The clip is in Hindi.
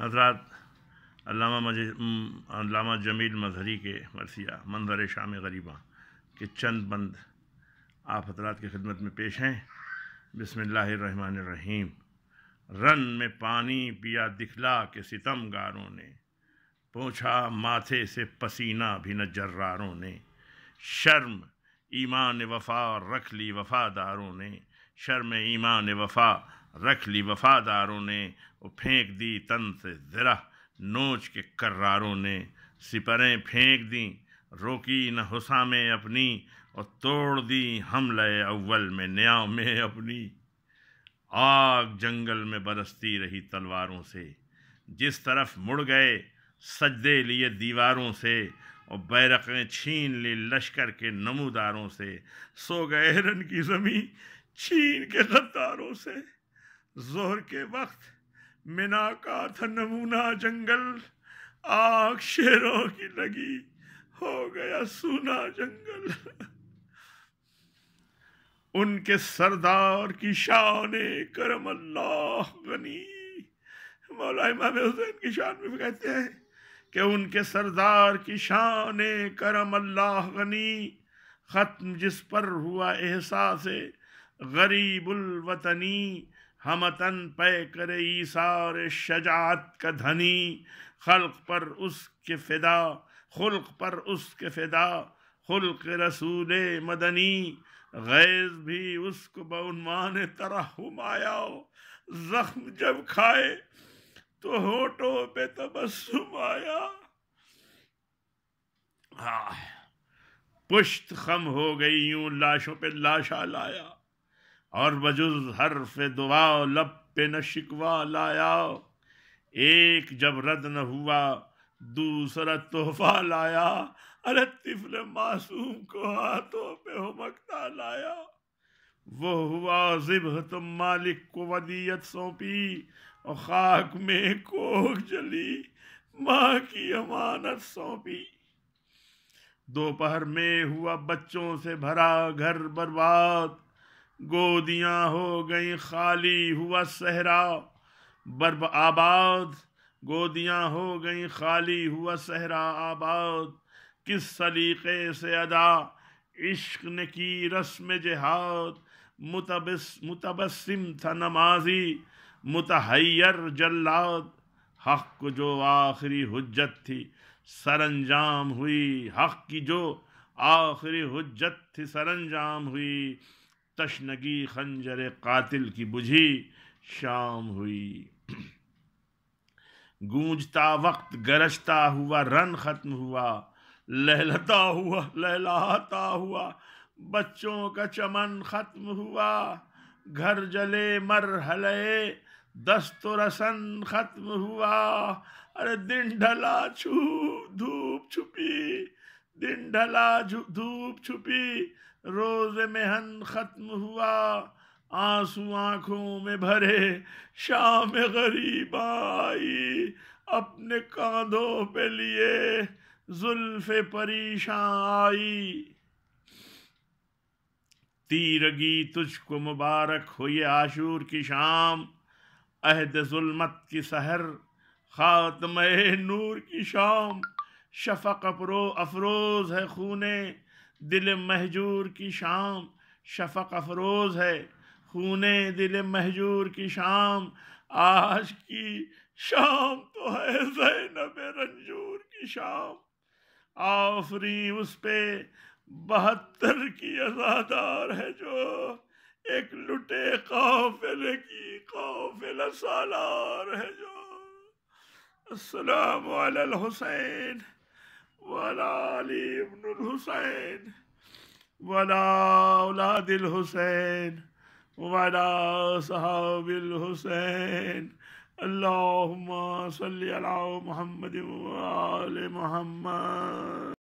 हजरात अलामा जमील मजहरी के मरसिया मंजर शाम गरीबा के चंद बंद आप हजरात की खिदमत में पेश हैं बसमीम रन में पानी पिया दिखला के सितम गारों ने पूछा माथे से पसीना भी न जर्रारों ने शर्म ईमान वफा रख ली वफादारों ने शर्म ईमान वफा रख ली वफादारों ने और फेंक दी तन से ज़रा नोच के कर्रारों ने सिपरें फेंक दी रोकी न हुसामें अपनी और तोड़ दी लय अव्वल में न्याय में अपनी आग जंगल में बरसती रही तलवारों से जिस तरफ मुड़ गए सजदे लिए दीवारों से और बैरकें छीन ली लश्कर के नमूदारों से सो गए रन की ज़मीं चीन के गद्दारों से जोहर के वक्त मिना का था नमूना जंगल आग शेरों की लगी हो गया सूना जंगल उनके सरदार की शान करम अल्लाह गनी मौला इमाम हुसैन की शान में कहते हैं कि उनके सरदार की शान करम अल्लाह गनी ख़त्म जिस पर हुआ एहसास है गरीबुल वतनी हम तन पे करे ईसार शजात का धनी खल्क पर उसके फिदा खुल्क पर उसके फिदा खुल्क रसूल मदनी गैज भी उसको बउनमान तरह हुमाया जख्म जब खाए तो होटो पे तबस्सुम आया हाँ पुश्त खम हो गई यूं लाशों पे लाशा लाया और बजुज हरफ दुआओ लप पे न शिकवा लायाओ एक जब रद न हुआ दूसरा तोहफा लाया अरे तिफल मासूम को हाथों पे हमकता लाया वो हुआ जिब तुम मालिक को वदियत सौंपी और खाक में कोख जली माँ की अमानत सौंपी दोपहर में हुआ बच्चों से भरा घर बर्बाद गोदियां हो गई खाली हुआ सहरा बर्ब आबाद गोदियां हो गई खाली हुआ सहरा आबाद किस सलीक़े से अदा इश्क ने की रस्म जहाद मुतबस मुतबसम था नमाजी मुतहैर जल्लाद हक को जो आखिरी हजत थी सरंजाम हुई हक की जो आखिरी हजत थी सरंजाम हुई तशनगी खंजर कातिल की बुझी शाम हुई गूंजता वक्त गरजता हुआ रन खत्म हुआ लहलता हुआ लहलाता हुआ बच्चों का चमन खत्म हुआ घर जले मरहले दस्तो रसन खत्म हुआ अरे दिन ढला छू धूप छुपी दिन ढला धूप छुपी रोज हन खत्म हुआ आंसू आंखों में भरे शाम गरीब आई अपने कांधों पे लिए जुल्फ परेशान आई तीरगी तुझको मुबारक हो ये आशूर की शाम अहद जुल्मत की सहर खातम नूर की शाम शफक अफरो अफरोज़ है खून दिल महजूर की शाम शफक अफरोज़ है खून दिल महजूर की शाम आज की शाम तो है जैनब रंजूर की शाम आफरी उस पे बहत्तर की अजादार है जो एक लुटे काफिले की काफिल सालार है जो असलम हुसैन ولا علي بن الحسين ولا أولاد الحسين وعلى صحاب الحسين اللهم صل على محمد وآل محمد